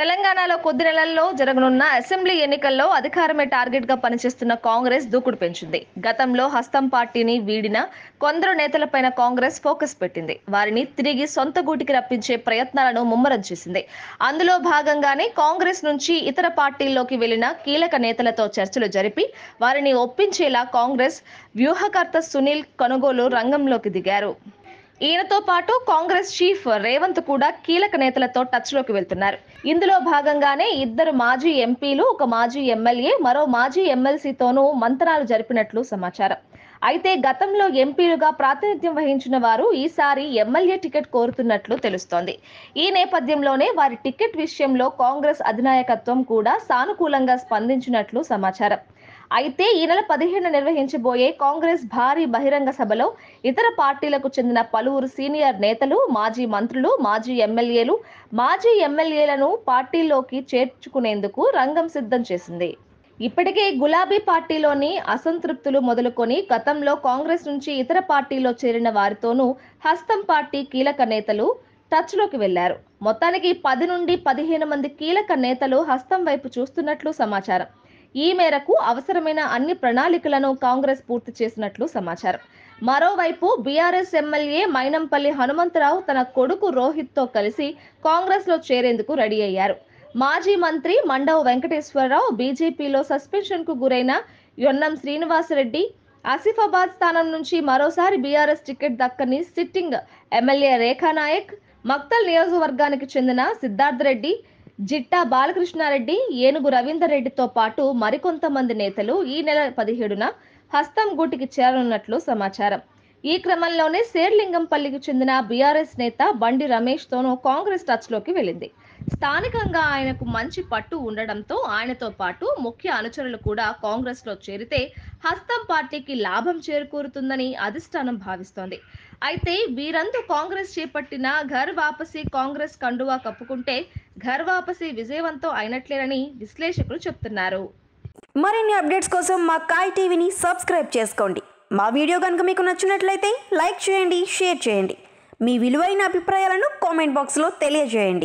తెలంగాణలో కొద్ది నెలల్లో జరగనున్న అసెంబ్లీ ఎన్నికల్లో అధికారమే టార్గెట్ గా పనిచేస్తున్న కాంగ్రెస్ దూకుడు పెంచింది గతంలో హస్తం పార్టీని వీడిన కొందరు నేతలపైన కాంగ్రెస్ ఫోకస్ పెట్టింది వారిని తిరిగి సొంత గూటికి రప్పించే ప్రయత్నాలను ముమ్మరం చేసింది అందులో భాగంగానే కాంగ్రెస్ నుంచి ఇతర పార్టీల్లోకి వెళ్లిన కీలక నేతలతో చర్చలు జరిపి వారిని ఒప్పించేలా కాంగ్రెస్ వ్యూహకర్త సునీల్ కొనుగోలు రంగంలోకి దిగారు ఈయనతో పాటు కాంగ్రెస్ చీఫ్ రేవంత్ కూడా కీలక నేతలతో టచ్ లోకి వెళ్తున్నారు ఇందులో భాగంగానే ఇద్దరు మాజీ ఎంపీలు ఒక మాజీ ఎమ్మెల్యే మరో మాజీ ఎమ్మెల్సీతోనూ మంతనాలు జరిపినట్లు సమాచారం అయితే గతంలో ఎంపీలుగా ప్రాతినిధ్యం వహించిన వారు ఈసారి ఎమ్మెల్యే టికెట్ కోరుతున్నట్లు తెలుస్తోంది ఈ నేపథ్యంలోనే వారి టికెట్ విషయంలో కాంగ్రెస్ అధినాయకత్వం కూడా సానుకూలంగా స్పందించినట్లు సమాచారం అయితే ఈ నెల పదిహేను నిర్వహించబోయే కాంగ్రెస్ భారీ బహిరంగ సభలో ఇతర పార్టీలకు చెందిన పలువురు సీనియర్ నేతలు మాజీ మంత్రులు మాజీ ఎమ్మెల్యేలు మాజీ ఎమ్మెల్యేలను పార్టీలోకి చేర్చుకునేందుకు రంగం సిద్ధం చేసింది ఇప్పటికే గులాబీ పార్టీలోని అసంతృప్తులు మొదలుకొని గతంలో కాంగ్రెస్ నుంచి ఇతర పార్టీలో చేరిన వారితోనూ హస్తం పార్టీ కీలక నేతలు టచ్లోకి వెళ్లారు మొత్తానికి పది నుండి పదిహేను మంది కీలక నేతలు హస్తం వైపు చూస్తున్నట్లు సమాచారం ఈ మేరకు అవసరమైన అన్ని ప్రణాళికలను కాంగ్రెస్ పూర్తి చేసినట్లు సమాచారం మరోవైపు బీఆర్ఎస్ ఎమ్మెల్యే మైనంపల్లి హనుమంతరావు తన కొడుకు రోహిత్తో కలిసి కాంగ్రెస్లో చేరేందుకు రెడీ అయ్యారు మాజీ మంత్రి మండవ వెంకటేశ్వరరావు బీజేపీలో సస్పెన్షన్కు గురైన యొన్నం శ్రీనివాసరెడ్డి ఆసిఫాబాద్ స్థానం నుంచి మరోసారి బీఆర్ఎస్ టికెట్ దక్కని సిట్టింగ్ ఎమ్మెల్యే రేఖానాయక్ మక్తల్ నియోజకవర్గానికి చెందిన సిద్ధార్థ్ రెడ్డి జిట్టా బాలకృష్ణారెడ్డి ఏనుగు రవీందర్ రెడ్డితో పాటు మరికొంతమంది నేతలు ఈ నెల పదిహేడున హస్తం గూటికి చేరనున్నట్లు సమాచారం ఈ క్రమంలోనే శేర్లింగంపల్లికి చెందిన బీఆర్ఎస్ నేత బండి రమేష్ తోనూ కాంగ్రెస్ టచ్లోకి వెళ్ళింది స్థానికంగా ఆయనకు మంచి పట్టు ఉండడంతో ఆయనతో పాటు ముఖ్య అనుచరులు కూడా కాంగ్రెస్లో చేరితే హస్తం పార్టీకి లాభం చేరుకూరుతుందని అధిష్టానం భావిస్తోంది అయితే వీరందరూ కాంగ్రెస్ చేపట్టిన ఘర్ వాపసీ కాంగ్రెస్ కండువా కప్పుకుంటే ఘర్ వాపసి విజయవంతం అయినట్లేనని విశ్లేషకులు చెప్తున్నారు మరిన్ని అప్డేట్స్ కోసం మా కాయ్ టీవీని సబ్స్క్రైబ్ చేసుకోండి మా వీడియో కనుక మీకు నచ్చినట్లయితే లైక్ చేయండి షేర్ చేయండి మీ విలువైన అభిప్రాయాలను కామెంట్ బాక్స్లో తెలియజేయండి